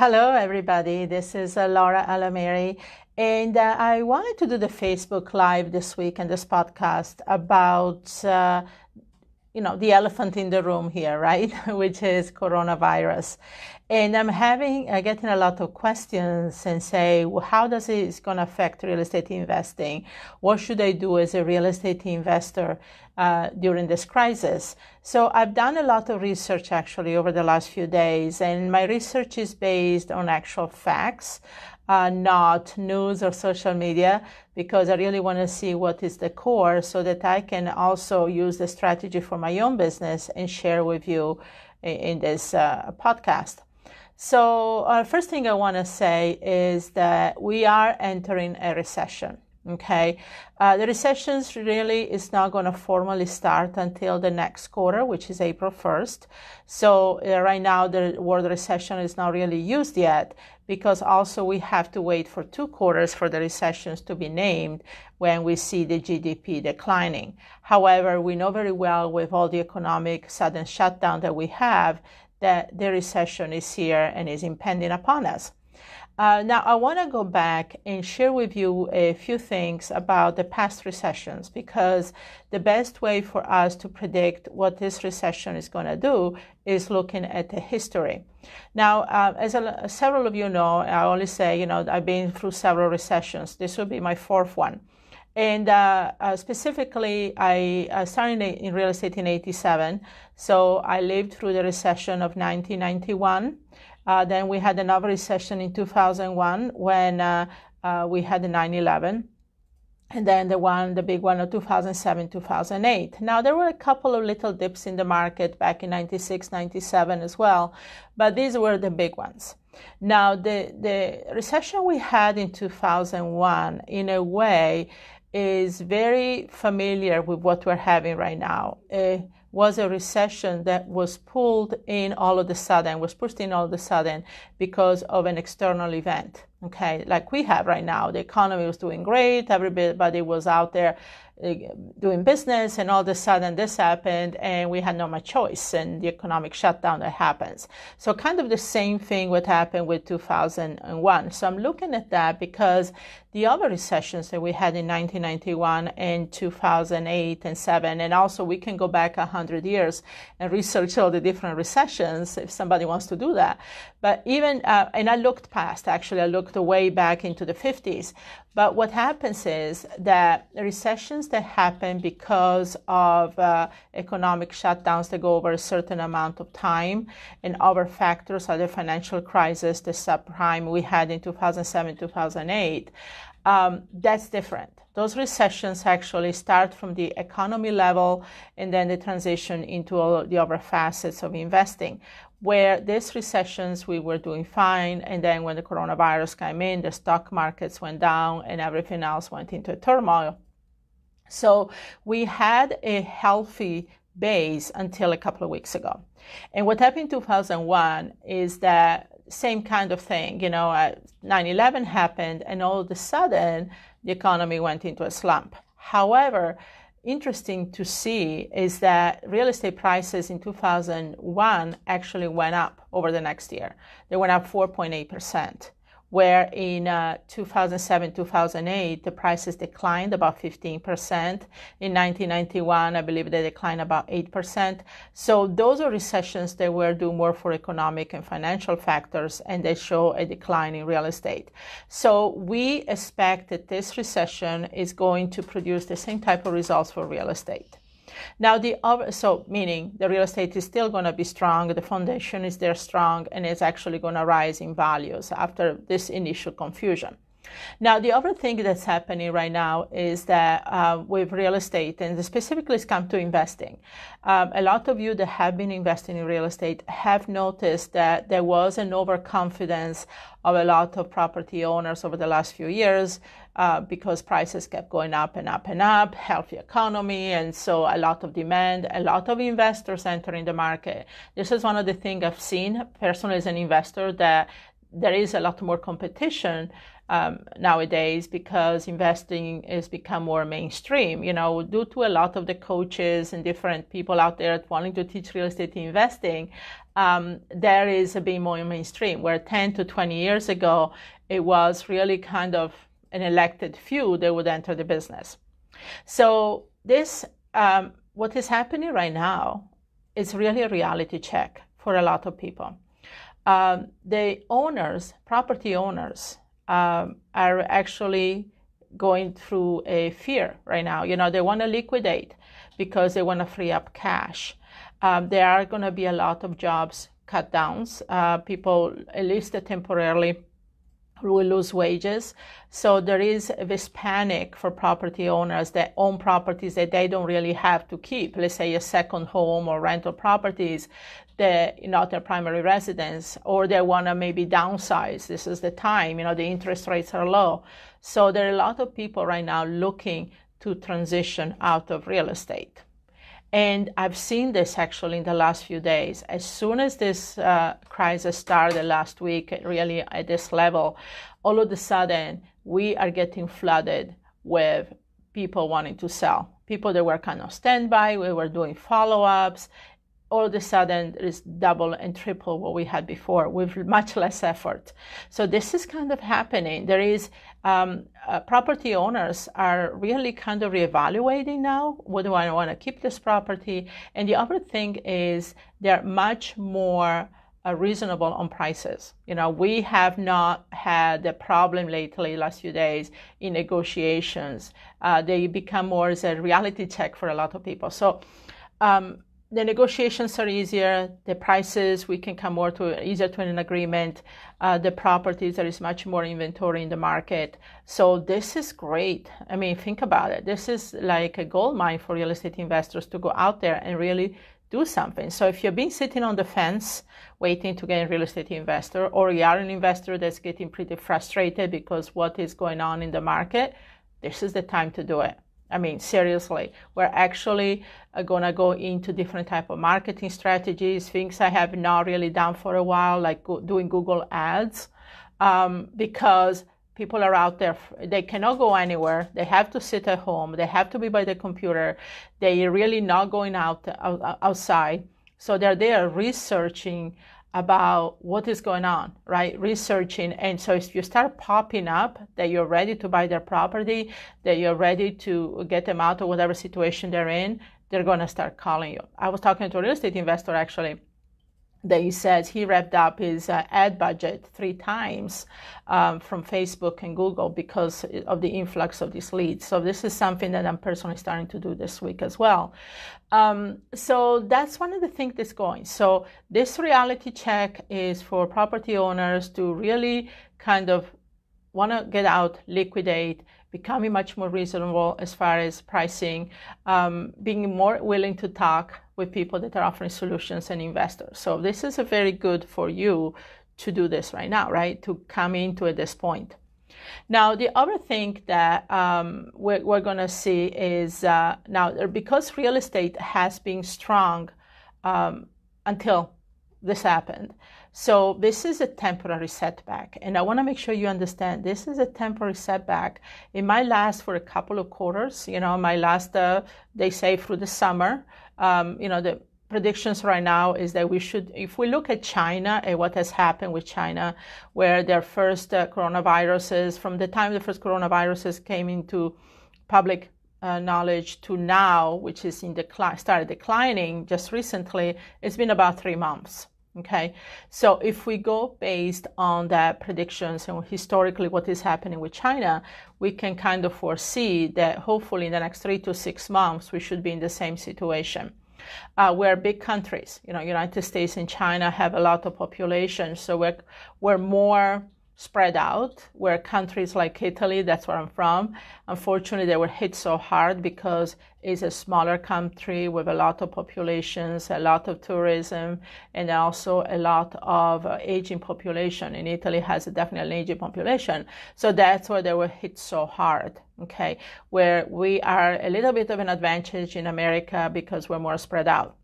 Hello, everybody. This is uh, Laura Alameri, and uh, I wanted to do the Facebook Live this week and this podcast about uh, you know the elephant in the room here right which is coronavirus and i'm having uh, getting a lot of questions and say well, how does it is going to affect real estate investing what should i do as a real estate investor uh, during this crisis so i've done a lot of research actually over the last few days and my research is based on actual facts uh, not news or social media because I really want to see what is the core so that I can also use the strategy for my own business and share with you in, in this uh, podcast. So, uh, first thing I want to say is that we are entering a recession okay uh, the recessions really is not going to formally start until the next quarter which is april 1st so uh, right now the word recession is not really used yet because also we have to wait for two quarters for the recessions to be named when we see the gdp declining however we know very well with all the economic sudden shutdown that we have that the recession is here and is impending upon us uh, now, I want to go back and share with you a few things about the past recessions because the best way for us to predict what this recession is going to do is looking at the history. Now, uh, as a, several of you know, I only say, you know, I've been through several recessions. This will be my fourth one. And uh, uh, specifically, I uh, started in real estate in 87. So I lived through the recession of 1991. Uh, then we had another recession in 2001 when uh, uh, we had 9-11 and then the one the big one of 2007 2008 now there were a couple of little dips in the market back in 96 97 as well but these were the big ones now the the recession we had in 2001 in a way is very familiar with what we're having right now uh, was a recession that was pulled in all of the sudden, was pushed in all of the sudden because of an external event. Okay, like we have right now, the economy was doing great, everybody was out there uh, doing business and all of a sudden this happened and we had no much choice and the economic shutdown that happens so kind of the same thing what happened with 2001 so i'm looking at that because the other recessions that we had in 1991 and 2008 and 7 and also we can go back 100 years and research all the different recessions if somebody wants to do that but even uh, and i looked past actually i looked way back into the 50s but what happens is that recessions shutdowns that happen because of uh, economic shutdowns that go over a certain amount of time. And other factors are the financial crisis, the subprime we had in 2007, 2008. Um, that's different. Those recessions actually start from the economy level and then they transition into all the other facets of investing where these recessions we were doing fine and then when the coronavirus came in the stock markets went down and everything else went into a turmoil so we had a healthy base until a couple of weeks ago. And what happened in 2001 is that same kind of thing, you know, 9-11 uh, happened and all of a sudden the economy went into a slump. However, interesting to see is that real estate prices in 2001 actually went up over the next year. They went up 4.8% where in uh, 2007, 2008, the prices declined about 15%. In 1991, I believe they declined about 8%. So those are recessions that were due more for economic and financial factors, and they show a decline in real estate. So we expect that this recession is going to produce the same type of results for real estate. Now the over, so meaning the real estate is still going to be strong, the foundation is there strong, and it's actually going to rise in values after this initial confusion. Now, the other thing that's happening right now is that uh, with real estate, and specifically it's come to investing, um, a lot of you that have been investing in real estate have noticed that there was an overconfidence of a lot of property owners over the last few years uh, because prices kept going up and up and up, healthy economy, and so a lot of demand, a lot of investors entering the market. This is one of the things I've seen personally as an investor that there is a lot more competition um, nowadays because investing has become more mainstream. You know, due to a lot of the coaches and different people out there wanting to teach real estate investing, um, there is a bit more mainstream. Where 10 to 20 years ago, it was really kind of an elected few that would enter the business. So this, um, what is happening right now is really a reality check for a lot of people. Um, the owners, property owners, um, are actually going through a fear right now. You know, they want to liquidate because they want to free up cash. Um, there are going to be a lot of jobs cut downs, uh, people, at least temporarily, will lose wages. So there is this panic for property owners that own properties that they don't really have to keep, let's say a second home or rental properties that not their primary residence, or they want to maybe downsize. This is the time, you know, the interest rates are low. So there are a lot of people right now looking to transition out of real estate. And I've seen this actually in the last few days. As soon as this uh, crisis started last week, really at this level, all of a sudden we are getting flooded with people wanting to sell. People that were kind of standby, we were doing follow ups. All of a sudden, it is double and triple what we had before with much less effort. So, this is kind of happening. There is um, uh, property owners are really kind of reevaluating now. What do I want to keep this property? And the other thing is they're much more uh, reasonable on prices. You know, we have not had a problem lately, last few days, in negotiations. Uh, they become more as a reality check for a lot of people. So. Um, the negotiations are easier. The prices we can come more to easier to an agreement. Uh, the properties there is much more inventory in the market. So this is great. I mean, think about it. This is like a gold mine for real estate investors to go out there and really do something. So if you've been sitting on the fence waiting to get a real estate investor, or you are an investor that's getting pretty frustrated because what is going on in the market, this is the time to do it. I mean, seriously, we're actually uh, gonna go into different type of marketing strategies, things I have not really done for a while, like doing Google Ads, um, because people are out there. They cannot go anywhere. They have to sit at home. They have to be by the computer. They are really not going out uh, outside. So they're there researching about what is going on, right? Researching. And so if you start popping up that you're ready to buy their property, that you're ready to get them out of whatever situation they're in, they're going to start calling you. I was talking to a real estate investor actually that he says he wrapped up his uh, ad budget three times um, from Facebook and Google because of the influx of these leads. So this is something that I'm personally starting to do this week as well. Um, so that's one of the things that's going. So this reality check is for property owners to really kind of want to get out, liquidate, becoming much more reasonable as far as pricing, um, being more willing to talk with people that are offering solutions and investors. So this is very good for you to do this right now, right? To come into at this point. Now, the other thing that um, we're, we're going to see is uh, now because real estate has been strong um, until this happened. So this is a temporary setback, and I want to make sure you understand this is a temporary setback. It might last for a couple of quarters. You know, my last, uh, they say, through the summer um, you know, the predictions right now is that we should, if we look at China and what has happened with China, where their first uh, coronaviruses, from the time the first coronaviruses came into public uh, knowledge to now, which is in decline, started declining just recently, it's been about three months. Okay, so if we go based on the predictions and historically what is happening with China, we can kind of foresee that hopefully in the next three to six months we should be in the same situation. Uh, we're big countries, you know, United States and China have a lot of population, so we're we're more spread out, where countries like Italy, that's where I'm from, unfortunately, they were hit so hard because it's a smaller country with a lot of populations, a lot of tourism, and also a lot of uh, aging population. And Italy has a definitely an aging population. So that's why they were hit so hard. Okay. Where we are a little bit of an advantage in America because we're more spread out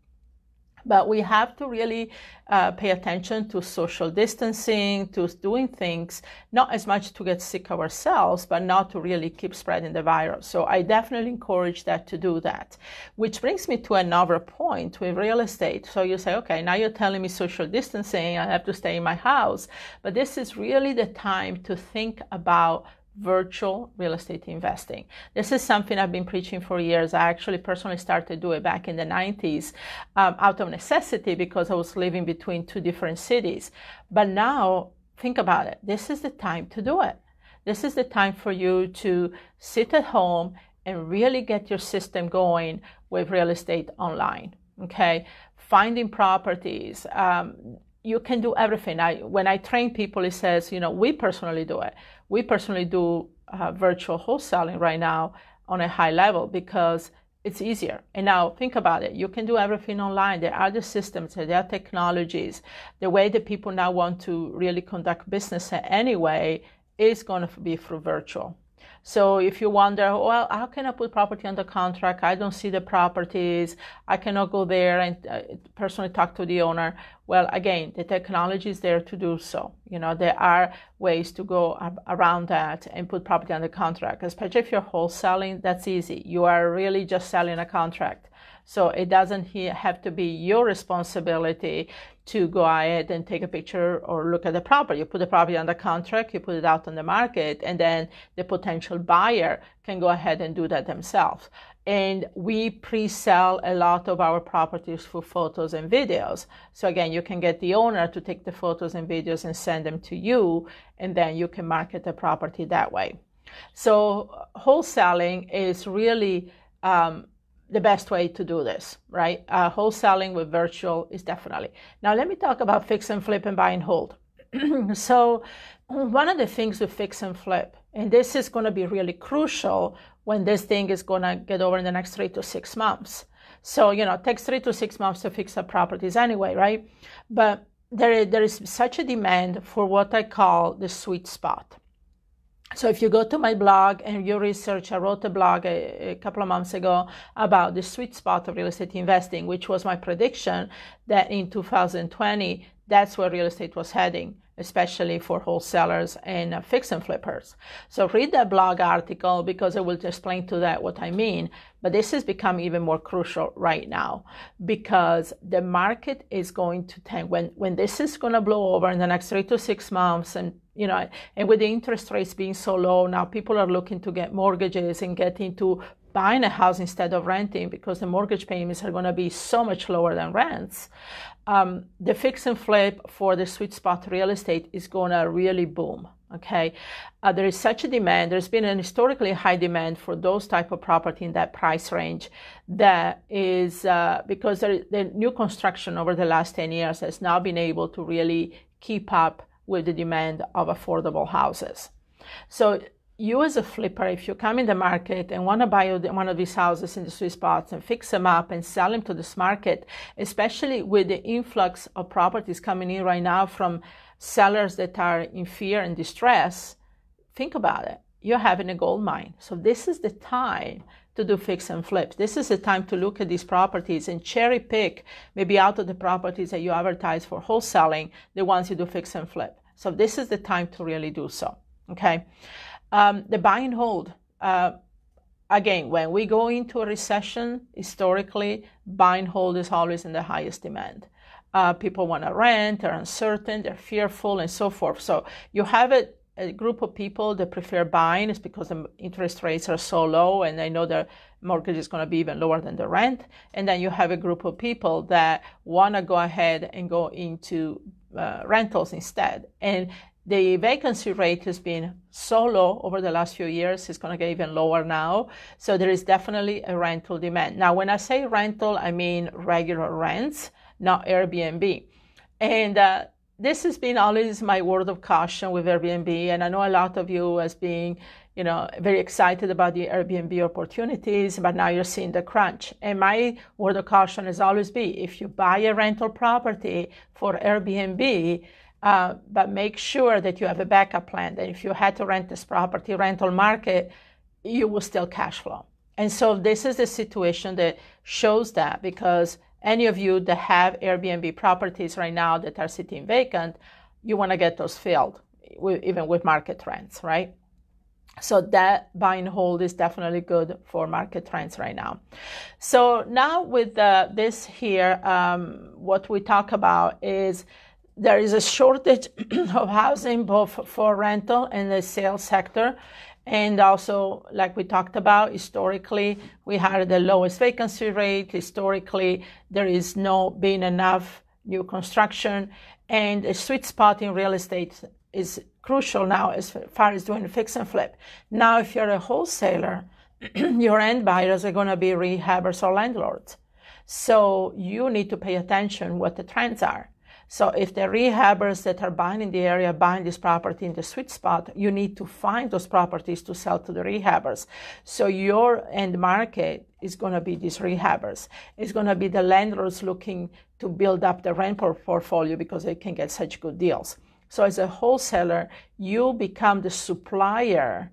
but we have to really uh, pay attention to social distancing, to doing things, not as much to get sick ourselves, but not to really keep spreading the virus. So I definitely encourage that to do that. Which brings me to another point with real estate. So you say, okay, now you're telling me social distancing, I have to stay in my house. But this is really the time to think about virtual real estate investing. This is something I've been preaching for years. I actually personally started doing it back in the 90s um, out of necessity because I was living between two different cities. But now, think about it this is the time to do it. This is the time for you to sit at home and really get your system going with real estate online. Okay, finding properties, um, you can do everything. I, when I train people, it says, you know, we personally do it. We personally do uh, virtual wholesaling right now on a high level because it's easier. And now think about it. You can do everything online. There are the systems, there are technologies. The way that people now want to really conduct business anyway is going to be through virtual. So if you wonder, well, how can I put property under contract? I don't see the properties. I cannot go there and uh, personally talk to the owner. Well, again, the technology is there to do so. You know, there are ways to go around that and put property under contract, especially if you're wholesaling, that's easy. You are really just selling a contract. So it doesn't have to be your responsibility to go ahead and take a picture or look at the property. You put the property under contract, you put it out on the market, and then the potential buyer can go ahead and do that themselves. And we pre sell a lot of our properties for photos and videos. So, again, you can get the owner to take the photos and videos and send them to you, and then you can market the property that way. So, wholesaling is really um, the best way to do this, right? Uh, wholesaling with virtual is definitely. Now, let me talk about fix and flip and buy and hold. so, one of the things with fix and flip, and this is going to be really crucial when this thing is going to get over in the next three to six months. So, you know, it takes three to six months to fix up properties anyway, right? But there, there is such a demand for what I call the sweet spot. So if you go to my blog and you research, I wrote a blog a, a, couple of months ago about the sweet spot of real estate investing, which was my prediction that in 2020, that's where real estate was heading especially for wholesalers and uh, fix and flippers. So read that blog article because I will explain to that what I mean. But this has become even more crucial right now because the market is going to tank. When when this is going to blow over in the next three to six months, and you know, and with the interest rates being so low now, people are looking to get mortgages and get into buying a house instead of renting because the mortgage payments are going to be so much lower than rents, um, the fix and flip for the sweet spot real estate is going to really boom. Okay, uh, there is such a demand. There's been an historically high demand for those type of property in that price range. That is uh, because there, the new construction over the last ten years has now been able to really keep up with the demand of affordable houses. So you as a flipper, if you come in the market and want to buy one of these houses in the Swiss spots and fix them up and sell them to this market, especially with the influx of properties coming in right now from sellers that are in fear and distress, think about it. You're having a gold mine. So this is the time to do fix and flips. This is the time to look at these properties and cherry pick maybe out of the properties that you advertise for wholesaling, the ones you do fix and flip. So this is the time to really do so. Okay. Um, the buy and hold. Uh, again, when we go into a recession, historically, buy and hold is always in the highest demand. Uh, people want to rent, they're uncertain, they're fearful, and so forth. So you have a, a group of people that prefer buying is because the interest rates are so low and they know their mortgage is going to be even lower than the rent. And then you have a group of people that want to go ahead and go into uh, rentals instead. And the vacancy rate has been so low over the last few years, it's going to get even lower now. So there is definitely a rental demand. Now, when I say rental, I mean regular rents, not Airbnb. And uh, this has been always my word of caution with Airbnb. And I know a lot of you as being, you know, very excited about the Airbnb opportunities, but now you're seeing the crunch. And my word of caution has always been if you buy a rental property for Airbnb, uh, but make sure that you have a backup plan that if you had to rent this property rental market, you will still cash flow. And so this is the situation that shows that because any of you that have Airbnb properties right now that are sitting vacant, you want to get those filled with, even with market rents, right? So that buy and hold is definitely good for market trends right now. So now with uh, this here, um, what we talk about is there is a shortage of housing both for rental and the sales sector. And also, like we talked about, historically, we had the lowest vacancy rate. Historically, there is no been enough new construction. And a sweet spot in real estate is crucial now as far as doing fix and flip. Now, if you're a wholesaler, your end buyers are going to be rehabbers or landlords. So you need to pay attention what the trends are. So if the rehabbers that are buying in the area buying this property in the sweet spot, you need to find those properties to sell to the rehabbers. So your end market is going to be these rehabbers. It's going to be the landlords looking to build up the rental portfolio because they can get such good deals. So as a wholesaler, you become the supplier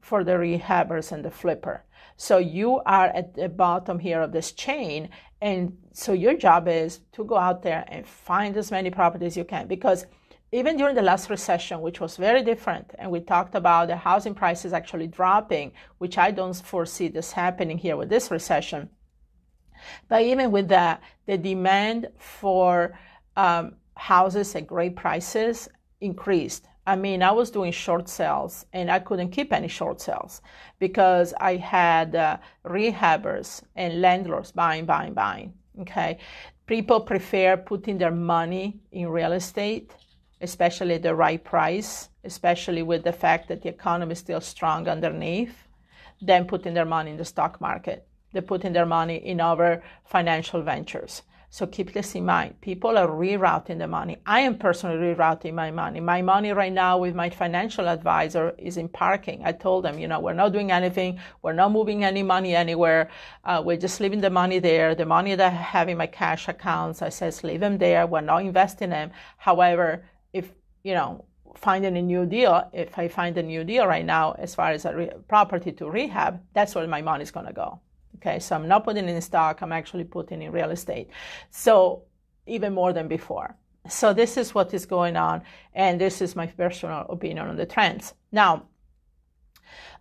for the rehabbers and the flipper. So you are at the bottom here of this chain and so your job is to go out there and find as many properties you can because even during the last recession, which was very different, and we talked about the housing prices actually dropping, which I don't foresee this happening here with this recession. But even with that, the demand for um, houses at great prices increased I mean, I was doing short sales and I couldn't keep any short sales because I had uh, rehabbers and landlords buying, buying, buying. Okay. People prefer putting their money in real estate, especially at the right price, especially with the fact that the economy is still strong underneath, than putting their money in the stock market. They're putting their money in other financial ventures. So keep this in mind. People are rerouting the money. I am personally rerouting my money. My money right now with my financial advisor is in parking. I told them, you know, we're not doing anything. We're not moving any money anywhere. Uh, we're just leaving the money there. The money that I have in my cash accounts, I says, leave them there. We're not investing them. However, if, you know, finding a new deal, if I find a new deal right now, as far as a re- property to rehab, that's where my money is going to go. Okay, so I'm not putting in stock, I'm actually putting in real estate. So even more than before. So this is what is going on, and this is my personal opinion on the trends. Now,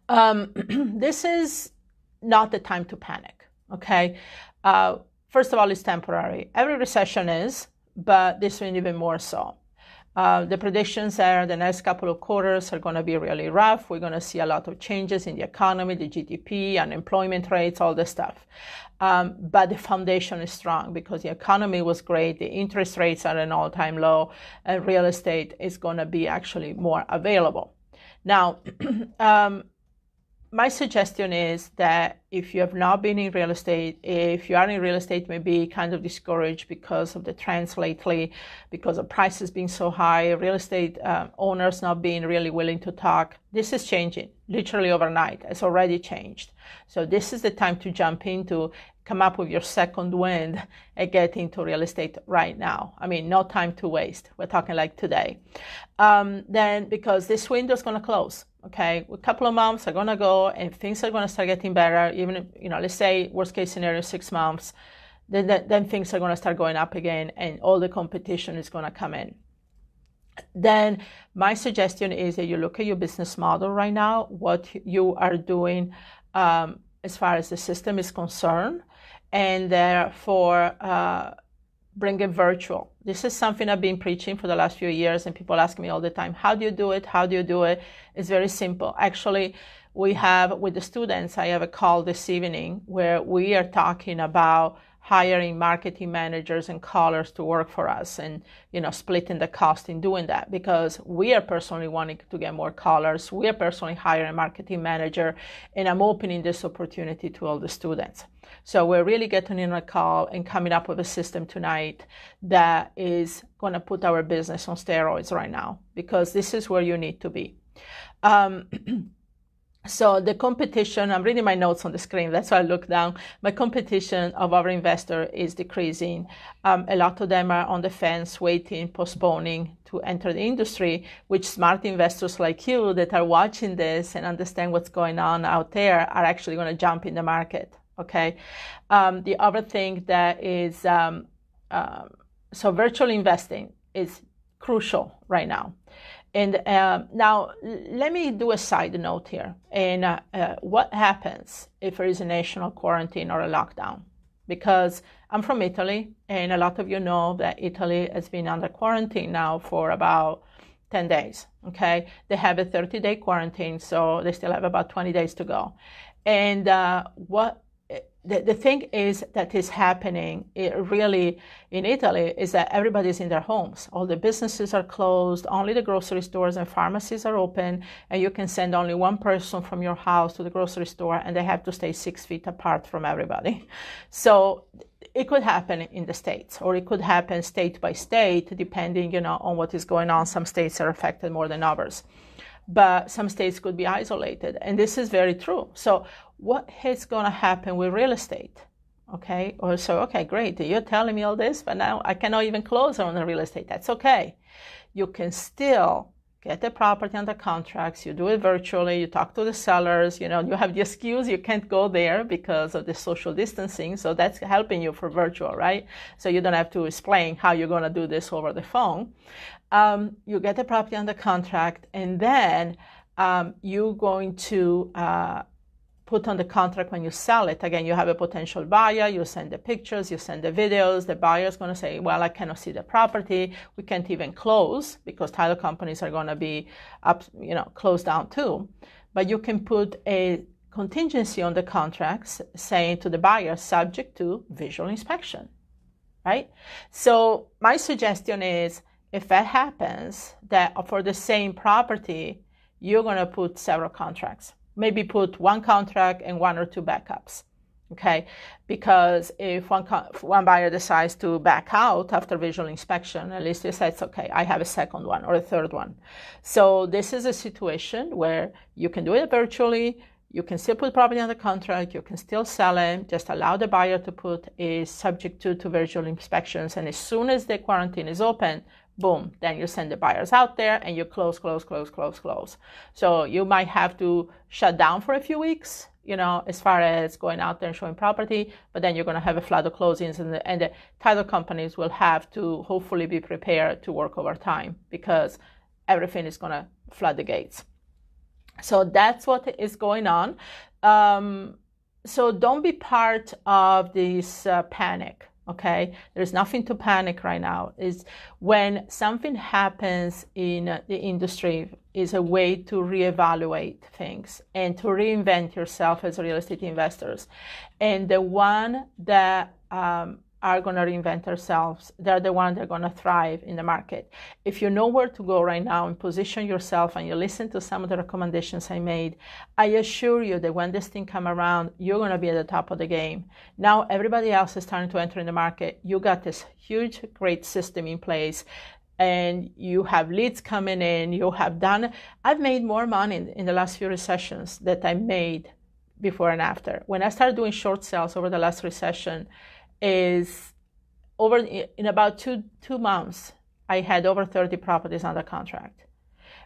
um, this is not the time to panic. Okay, uh, first of all, it's temporary. Every recession is, but this one even more so. Uh, the predictions are the next couple of quarters are going to be really rough. We're going to see a lot of changes in the economy, the GDP, unemployment rates, all this stuff. Um, but the foundation is strong because the economy was great, the interest rates are at an all-time low, and real estate is going to be actually more available. Now, um, my suggestion is that if you have not been in real estate, if you are in real estate, maybe kind of discouraged because of the trends lately, because of prices being so high, real estate um, owners not being really willing to talk. This is changing literally overnight. It's already changed. So this is the time to jump into, come up with your second wind and get into real estate right now. I mean, no time to waste. We're talking like today. Um, then because this window is going to close okay a couple of months are going to go and things are going to start getting better even if, you know let's say worst case scenario six months then, then, then things are going to start going up again and all the competition is going to come in then my suggestion is that you look at your business model right now what you are doing um, as far as the system is concerned and therefore uh, bring it virtual this is something I've been preaching for the last few years, and people ask me all the time, How do you do it? How do you do it? It's very simple. Actually, we have with the students, I have a call this evening where we are talking about hiring marketing managers and callers to work for us and you know splitting the cost in doing that because we are personally wanting to get more callers we are personally hiring a marketing manager and i'm opening this opportunity to all the students so we're really getting in a call and coming up with a system tonight that is going to put our business on steroids right now because this is where you need to be um, So the competition, I'm reading my notes on the screen, that's why I look down. My competition of our investor is decreasing. Um, a lot of them are on the fence, waiting, postponing to enter the industry, which smart investors like you that are watching this and understand what's going on out there are actually going to jump in the market. Okay. Um, the other thing that is, um, um so virtual investing is crucial right now. And uh, now let me do a side note here. And uh, uh, what happens if there is a national quarantine or a lockdown? Because I'm from Italy, and a lot of you know that Italy has been under quarantine now for about 10 days. Okay, they have a 30 day quarantine, so they still have about 20 days to go. And uh, what the, the thing is that is happening really in Italy is that everybody's in their homes. All the businesses are closed. Only the grocery stores and pharmacies are open. And you can send only one person from your house to the grocery store and they have to stay six feet apart from everybody. So it could happen in the states or it could happen state by state, depending, you know, on what is going on. Some states are affected more than others but some states could be isolated. And this is very true. So what is going to happen with real estate? Okay, or so, okay, great, you're telling me all this, but now I cannot even close on the real estate. That's okay. You can still get the property under contracts, you do it virtually, you talk to the sellers, you know, you have the excuse you can't go there because of the social distancing. So that's helping you for virtual, right? So you don't have to explain how you're going to do this over the phone. Um, you get the property under contract and then um, you're going to uh, put on the contract when you sell it. Again, you have a potential buyer, you send the pictures, you send the videos, the buyer is going to say, well, I cannot see the property, we can't even close because title companies are going to be up, you know, closed down too. But you can put a contingency on the contracts saying to the buyer, subject to visual inspection, right? So my suggestion is if that happens, that for the same property, you're going to put several contracts maybe put one contract and one or two backups okay because if one, one buyer decides to back out after visual inspection at least he says okay i have a second one or a third one so this is a situation where you can do it virtually you can still put property under contract you can still sell it just allow the buyer to put is subject to, to virtual inspections and as soon as the quarantine is open boom, then you send the buyers out there and you close, close, close, close, close. So you might have to shut down for a few weeks, you know, as far as going out there and showing property, but then you're going to have a flood of closings and the, and the title companies will have to hopefully be prepared to work overtime because everything is going to flood the gates. So that's what is going on. Um, so don't be part of this uh, panic okay there's nothing to panic right now is when something happens in uh, the industry is a way to reevaluate things and to reinvent yourself as real estate investors and the one that um, are going to reinvent ourselves. They're the ones that are going to thrive in the market. If you know where to go right now and position yourself and you listen to some of the recommendations I made, I assure you that when this thing come around, you're going to be at the top of the game. Now everybody else is starting to enter in the market. You got this huge, great system in place and you have leads coming in, you have done. I've made more money in, the last few recessions that I made before and after. When I started doing short sales over the last recession, is over in about two two months. I had over 30 properties under contract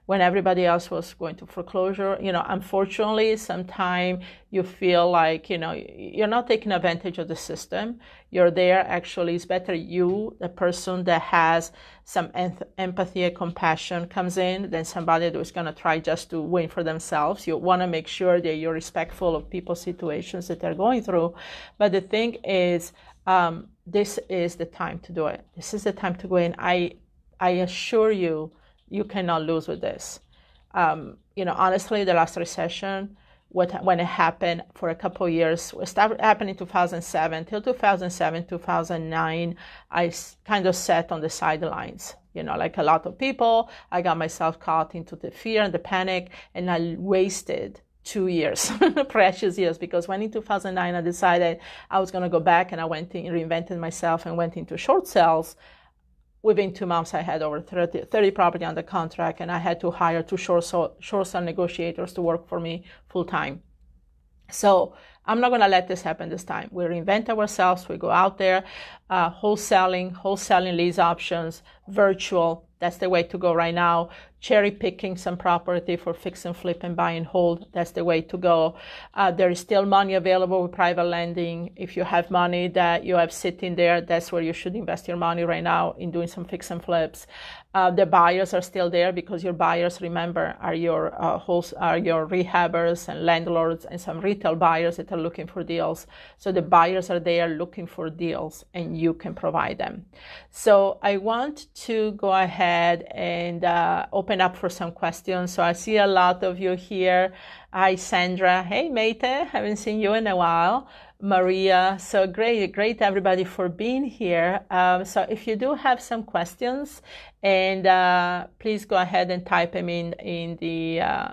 when everybody else was going to foreclosure. You know, unfortunately, sometimes you feel like, you know, you're not taking advantage of the system. You're there, actually, it's better you, the person that has some empathy and compassion comes in than somebody that is going to try just to win for themselves. You want to make sure that you're respectful of people's situations that they're going through. But the thing is, um, this is the time to do it. This is the time to go in. I, I assure you, you cannot lose with this. Um, you know, honestly, the last recession, what, when it happened for a couple years, it started happening in 2007 till 2007, 2009. I kind of sat on the sidelines, you know, like a lot of people. I got myself caught into the fear and the panic, and I wasted two years, precious years, because when in 2009 I decided I was going to go back and I went in, reinvented myself and went into short sales. Within two months, I had over 30, 30 property under contract, and I had to hire two short sale, short sale negotiators to work for me full time. So I'm not going to let this happen this time. We reinvent ourselves. We go out there, uh, wholesaling, wholesaling lease options, virtual, that's the way to go right now. Cherry picking some property for fix and flip and buy and hold. That's the way to go. Uh, there is still money available with private lending. If you have money that you have sitting there, that's where you should invest your money right now in doing some fix and flips. Uh, the buyers are still there because your buyers, remember, are your uh, wholes, are your rehabbers and landlords and some retail buyers that are looking for deals. So the buyers are there looking for deals, and you can provide them. So I want to go ahead and uh, open up for some questions. So I see a lot of you here. Hi, Sandra. Hey, Mate. Haven't seen you in a while. Maria. So great, great everybody for being here. Um, so if you do have some questions, and uh, please go ahead and type them in in the uh,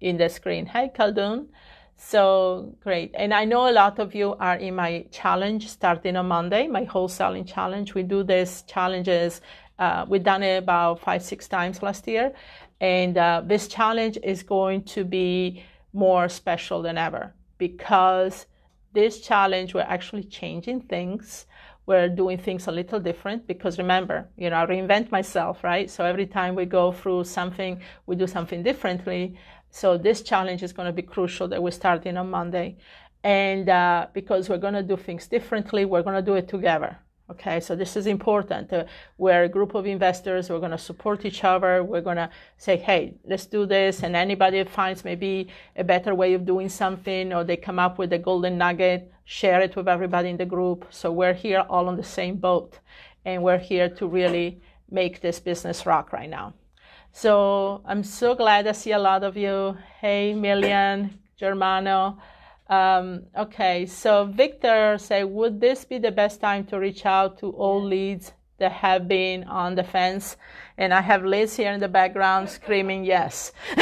in the screen. Hey, Khaldun. So great. And I know a lot of you are in my challenge starting on Monday, my wholesaling challenge. We do these challenges. Uh, we've done it about five, six times last year. And uh, this challenge is going to be more special than ever because this challenge, we're actually changing things. We're doing things a little different because remember, you know, I reinvent myself, right? So every time we go through something, we do something differently. So this challenge is going to be crucial that we're starting on Monday. And uh, because we're going to do things differently, we're going to do it together Okay, so this is important. Uh, we're a group of investors. We're going to support each other. We're going to say, hey, let's do this. And anybody finds maybe a better way of doing something or they come up with a golden nugget, share it with everybody in the group. So we're here all on the same boat. And we're here to really make this business rock right now. So I'm so glad I see a lot of you. Hey, Million, Germano. Um, okay, so Victor say, would this be the best time to reach out to all leads that have been on the fence? And I have Liz here in the background screaming yes.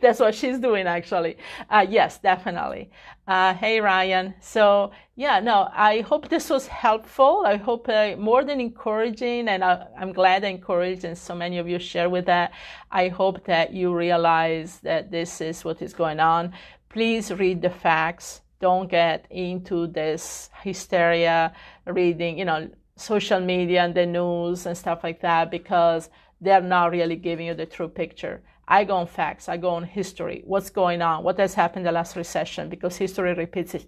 That's what she's doing actually. Uh, yes, definitely. Uh, hey Ryan. So yeah, no, I hope this was helpful. I hope uh, more than encouraging, and I, am glad I encouraged, and so many of you share with that. I hope that you realize that this is what is going on please read the facts. Don't get into this hysteria reading, you know, social media and the news and stuff like that because they're not really giving you the true picture. I go on facts, I go on history, what's going on, what has happened the last recession because history repeats it,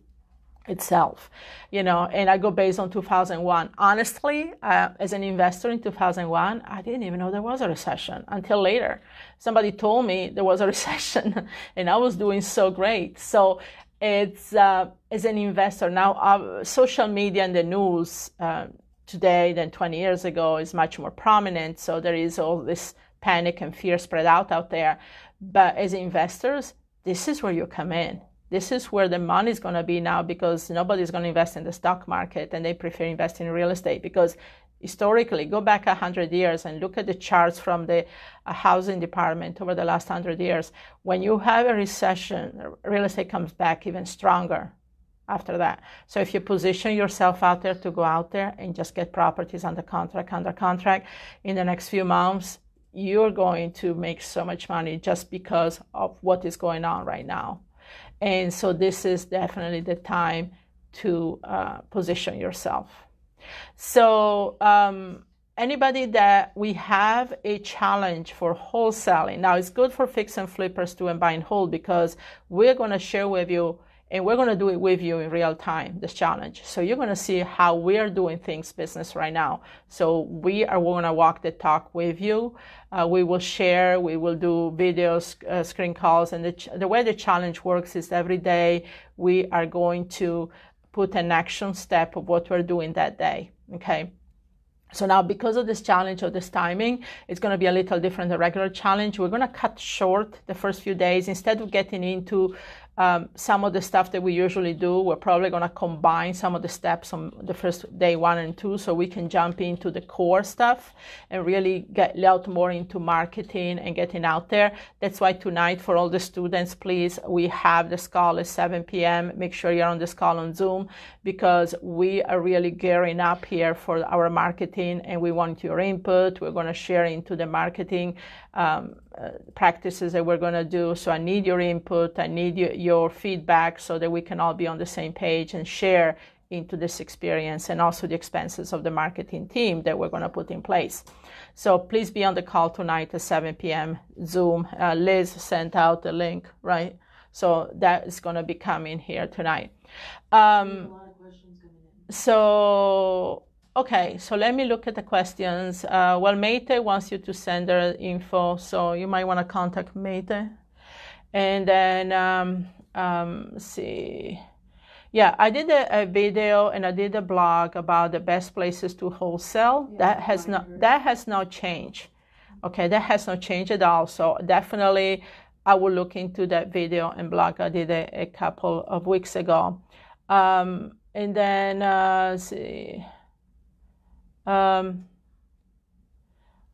itself you know and i go based on 2001 honestly uh, as an investor in 2001 i didn't even know there was a recession until later somebody told me there was a recession and i was doing so great so it's uh, as an investor now uh, social media and the news um, today than 20 years ago is much more prominent so there is all this panic and fear spread out out there but as investors this is where you come in this is where the money is going to be now because nobody's going to invest in the stock market and they prefer investing in real estate because historically go back 100 years and look at the charts from the uh, housing department over the last 100 years when you have a recession real estate comes back even stronger after that so if you position yourself out there to go out there and just get properties under contract under contract in the next few months you're going to make so much money just because of what is going on right now and so this is definitely the time to uh, position yourself. So, um, anybody that we have a challenge for wholesaling, now it's good for fix and flippers to and buy and hold because we're going to share with you and we're going to do it with you in real time this challenge so you're going to see how we are doing things business right now so we are going to walk the talk with you uh, we will share we will do videos uh, screen calls and the, ch- the way the challenge works is every day we are going to put an action step of what we're doing that day okay so now because of this challenge or this timing, it's going to be a little different than regular challenge. We're going to cut short the first few days. Instead of getting into um, some of the stuff that we usually do, we're probably going to combine some of the steps on the first day one and two so we can jump into the core stuff and really get out more into marketing and getting out there. That's why tonight, for all the students, please, we have the call at 7 p.m. Make sure you're on this call on Zoom because we are really gearing up here for our marketing and we want your input. We're going to share into the marketing um, uh, practices that we're going to do. So I need your input, I need y- your feedback so that we can all be on the same page and share into this experience and also the expenses of the marketing team that we're going to put in place. So please be on the call tonight at 7 p.m. Zoom. Uh, Liz sent out the link, right? So that is going to be coming here tonight. Um, so Okay, so let me look at the questions. Uh, well, Meite wants you to send her info, so you might want to contact Meite. And then, um, um, see, yeah, I did a, a, video and I did a blog about the best places to wholesale. Yeah, that has not that has not changed. Okay, that has not changed at all. So definitely, I will look into that video and blog I did a, a couple of weeks ago. Um, and then, uh, see um,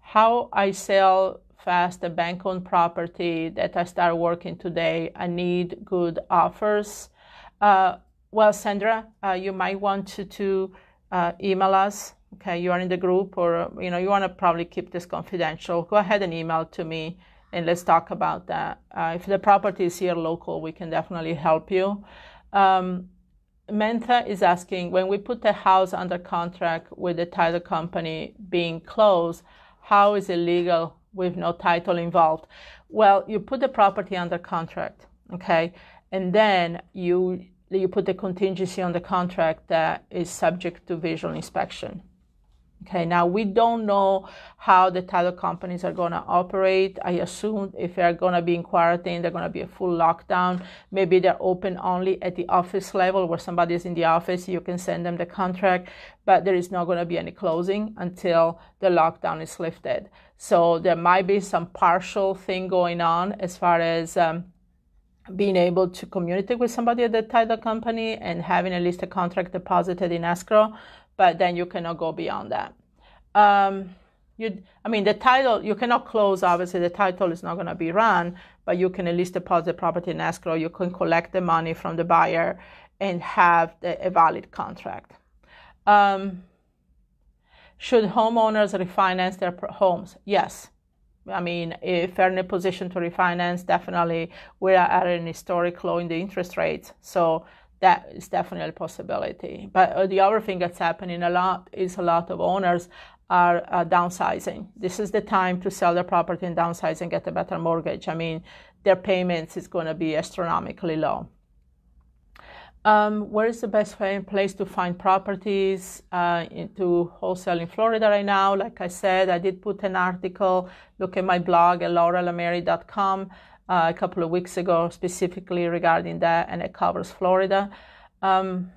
how I sell fast a bank owned property that I start working today. I need good offers. Uh, well, Sandra, uh, you might want to, to uh, email us. Okay, you are in the group, or you know, you want to probably keep this confidential. Go ahead and email to me, and let's talk about that. Uh, if the property is here local, we can definitely help you. Um, Mentha is asking when we put a house under contract with the title company being closed, how is it legal with no title involved? Well, you put the property under contract, okay, and then you you put the contingency on the contract that is subject to visual inspection. Okay, now we don't know how the title companies are going to operate. I assume if they're going to be in quarantine, they're going to be a full lockdown. Maybe they're open only at the office level where somebody is in the office, you can send them the contract, but there is not going to be any closing until the lockdown is lifted. So there might be some partial thing going on as far as. Um, being able to communicate with somebody at the title company and having at least a contract deposited in escrow but then you cannot go beyond that. Um, you, I mean, the title, you cannot close, obviously, the title is not going to be run, but you can at least deposit the property in escrow. You can collect the money from the buyer and have the, a valid contract. Um, should homeowners refinance their homes? Yes. I mean, if they're in a position to refinance, definitely we are at an historic low in the interest rates. So that is definitely a possibility. But uh, the other thing that's happening a lot is a lot of owners are uh, downsizing. This is the time to sell their property and downsize and get a better mortgage. I mean, their payments is going to be astronomically low. Um, where is the best place to find properties uh, to wholesale in Florida right now? Like I said, I did put an article. Look at my blog at lauralamary.com uh, a couple of weeks ago, specifically regarding that, and it covers Florida. Um,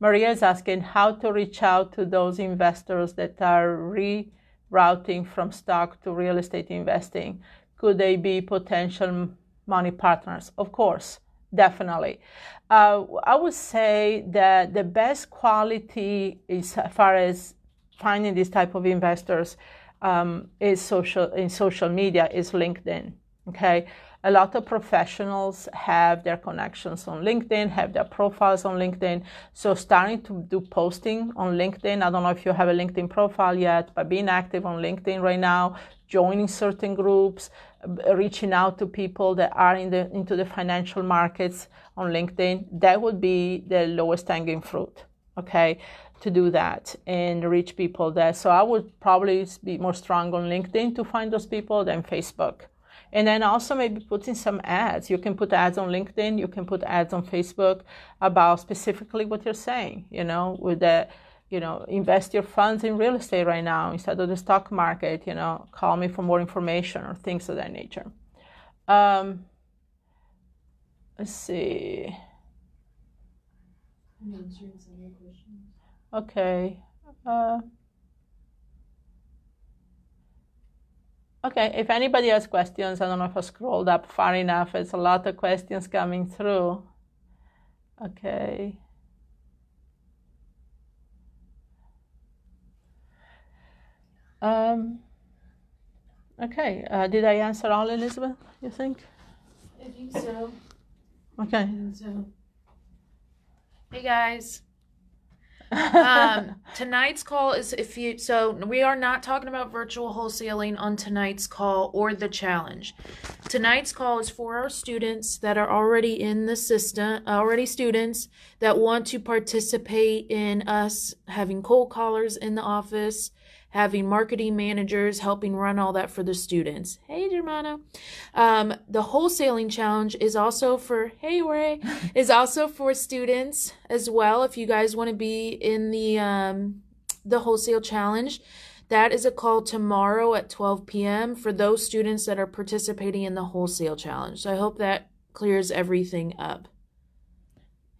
Maria is asking how to reach out to those investors that are rerouting from stock to real estate investing. Could they be potential money partners? Of course, definitely. Uh, I would say that the best quality as far as finding these type of investors um, is social in social media is LinkedIn. Okay, a lot of professionals have their connections on LinkedIn, have their profiles on LinkedIn. So starting to do posting on LinkedIn. I don't know if you have a LinkedIn profile yet, but being active on LinkedIn right now, joining certain groups, uh, reaching out to people that are in the into the financial markets on LinkedIn, that would be the lowest hanging fruit. Okay, to do that and reach people there. So I would probably be more strong on LinkedIn to find those people than Facebook and then also maybe put in some ads you can put ads on linkedin you can put ads on facebook about specifically what you're saying you know with the you know invest your funds in real estate right now instead of the stock market you know call me for more information or things of that nature um, let's see okay uh, Okay, if anybody has questions, I don't know if I scrolled up far enough. It's a lot of questions coming through. Okay. Um, okay, uh, did I answer all, Elizabeth, you think? I think so. Okay. I think so. Hey guys um, tonight's call is if you so we are not talking about virtual wholesaling on tonight's call or the challenge. Tonight's call is for our students that are already in the system, already students that want to participate in us having cold callers in the office having marketing managers helping run all that for the students. Hey, Germano. Um, the wholesaling challenge is also for, hey, Ray, is also for students as well. If you guys want to be in the, um, the wholesale challenge, that is a call tomorrow at 12 p.m. for those students that are participating in the wholesale challenge. So I hope that clears everything up.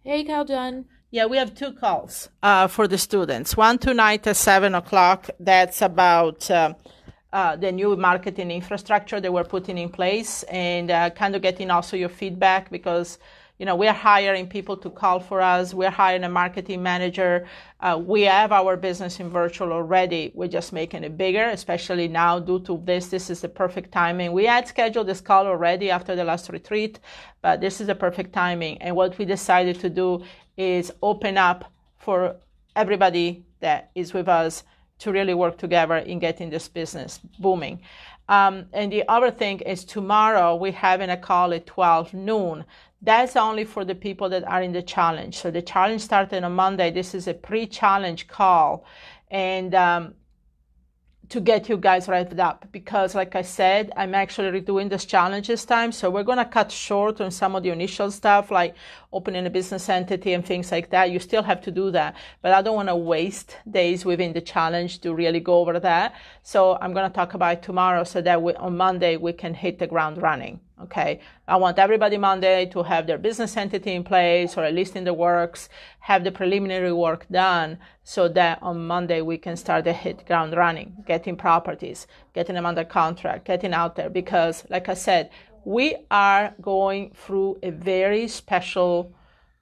Hey, Cal Dunn. Yeah, we have two calls uh, for the students. One tonight at seven o'clock. That's about uh, uh, the new marketing infrastructure that we're putting in place and uh, kind of getting also your feedback because you know, we're hiring people to call for us. We're hiring a marketing manager. Uh, we have our business in virtual already. We're just making it bigger, especially now due to this. This is the perfect timing. We had scheduled this call already after the last retreat, but this is the perfect timing. And what we decided to do is open up for everybody that is with us to really work together in getting this business booming. Um, and the other thing is tomorrow we having a call at 12 noon. That's only for the people that are in the challenge. So the challenge started on Monday. This is a pre-challenge call, and um, to get you guys wrapped up because like i said i'm actually redoing this challenge this time so we're going to cut short on some of the initial stuff like opening a business entity and things like that. You still have to do that, but I don't want to waste days within the challenge to really go over that. So I'm going to talk about tomorrow so that we, on Monday we can hit the ground running. Okay. I want everybody Monday to have their business entity in place or at least in the works, have the preliminary work done so that on Monday we can start the hit ground running, getting properties, getting them under contract, getting out there. Because like I said, we are going through a very special,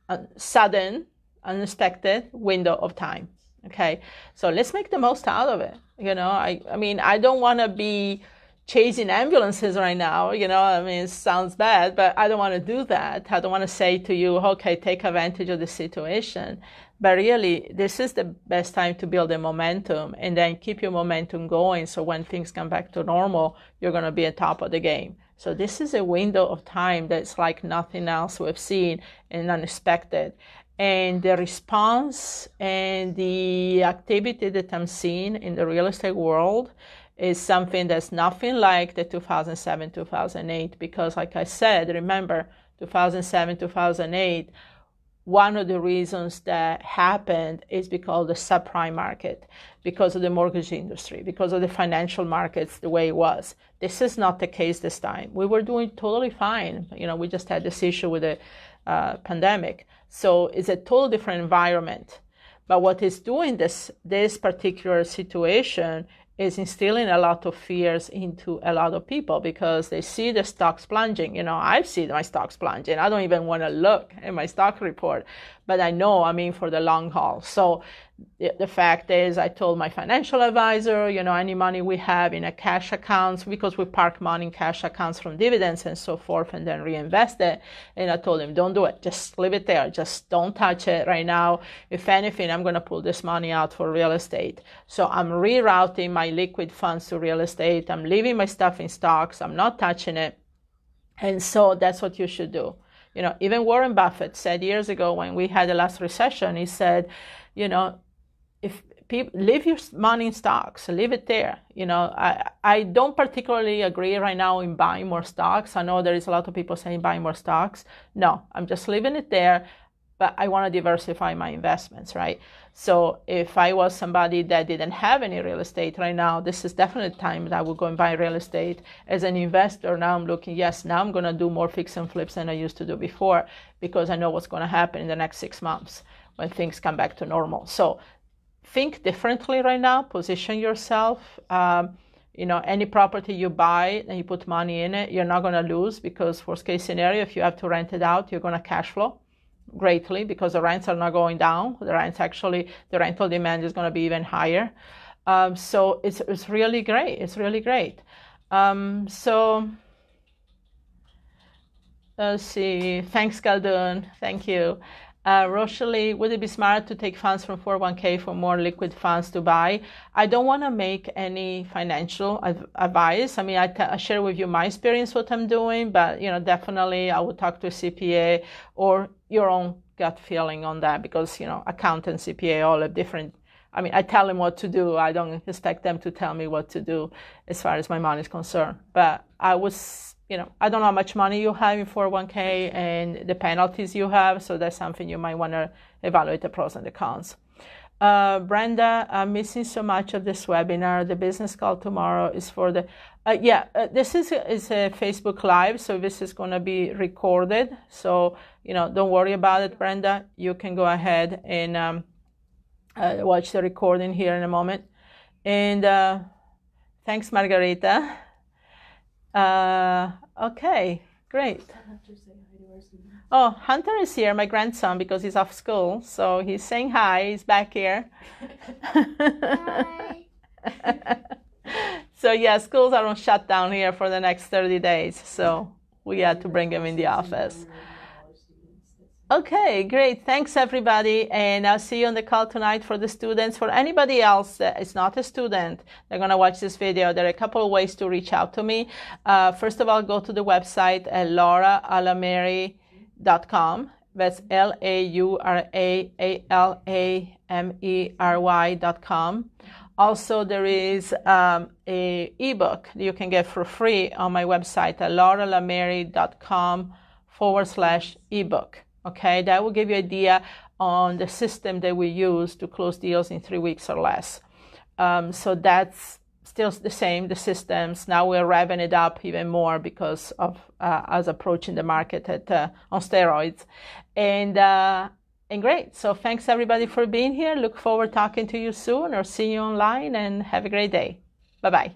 uh, sudden, unexpected window of time. Okay, so let's make the most out of it. You know, I, I mean, I don't want to be chasing ambulances right now. You know, I mean, it sounds bad, but I don't want to do that. I don't want to say to you, okay, take advantage of the situation. But really, this is the best time to build a momentum and then keep your momentum going. So when things come back to normal, you're going to be at top of the game. So this is a window of time that's like nothing else we've seen and unexpected. And the response and the activity that I'm seeing in the real estate world is something that's nothing like the 2007 2008 because like I said remember 2007 2008 one of the reasons that happened is because the subprime market, because of the mortgage industry, because of the financial markets the way it was. This is not the case this time. We were doing totally fine. You know, we just had this issue with the uh, pandemic. So it's a total different environment. But what is doing this this particular situation is instilling a lot of fears into a lot of people because they see the stocks plunging. You know, I've seen my stocks plunging. I don't even want to look at my stock report but I know I'm in for the long haul. So the, the fact is, I told my financial advisor, you know, any money we have in a cash accounts, because we park money in cash accounts from dividends and so forth, and then reinvest it. And I told him, don't do it. Just leave it there. Just don't touch it right now. If anything, I'm going to pull this money out for real estate. So I'm rerouting my liquid funds to real estate. I'm leaving my stuff in stocks. I'm not touching it. And so that's what you should do. You know, even Warren Buffett said years ago when we had the last recession, he said, you know, if people leave your money in stocks, leave it there. You know, I I don't particularly agree right now in buying more stocks. I know there is a lot of people saying buy more stocks. No, I'm just leaving it there, but I want to diversify my investments, right? So if I was somebody that didn't have any real estate right now, this is definitely time that I would go and buy real estate. As an investor, now I'm looking, yes, now I'm going to do more fix and flips than I used to do before because I know what's going to happen in the next six months when things come back to normal. So think differently right now, position yourself. Um, you know any property you buy and you put money in it you're not going to lose because worst case scenario if you have to rent it out you're going to cash flow greatly because the rents are not going down. The rents actually, the rental demand is going to be even higher. Um, so it's it's really great. It's really great. Um, so let's see. Thanks, Galdoon. Thank you. Uh, would it be smart to take funds from 401k for more liquid funds to buy? I don't want to make any financial advice. I mean, I, t- I share with you my experience, what I'm doing, but you know, definitely I would talk to a CPA or your own gut feeling on that because you know, accountant, CPA, all have different. I mean, I tell them what to do. I don't expect them to tell me what to do as far as my money is concerned. But I was you know, I don't know how much money you have in 401k and the penalties you have. So that's something you might want to evaluate the pros and the cons. Uh, Brenda, I'm missing so much of this webinar. The business call tomorrow is for the, uh, yeah, uh, this is a, is a Facebook Live, so this is going to be recorded. So, you know, don't worry about it, Brenda. You can go ahead and um, uh, watch the recording here in a moment. And uh, thanks, Margarita. Uh, okay, great. Oh, Hunter is here, my grandson, because he's off school. So he's saying hi. He's back here. so yeah, schools are on shutdown here for the next 30 days. So we had to bring him in the office. Okay, great. Thanks, everybody. And I'll see you on the call tonight for the students. For anybody else that is not a student, they're going to watch this video. There are a couple of ways to reach out to me. Uh, first of all, go to the website at lauraalamary.com. That's L A U R A A L A M E R Y.com. Also, there is um, a ebook you can get for free on my website at lauraalamary.com forward slash ebook. Okay, that will give you idea on the system that we use to close deals in three weeks or less. Um, so that's still the same, the systems. Now we're revving it up even more because of uh, us approaching the market at, uh, on steroids. And, uh, and great. So thanks everybody for being here. Look forward talking to you soon or seeing you online and have a great day. Bye bye.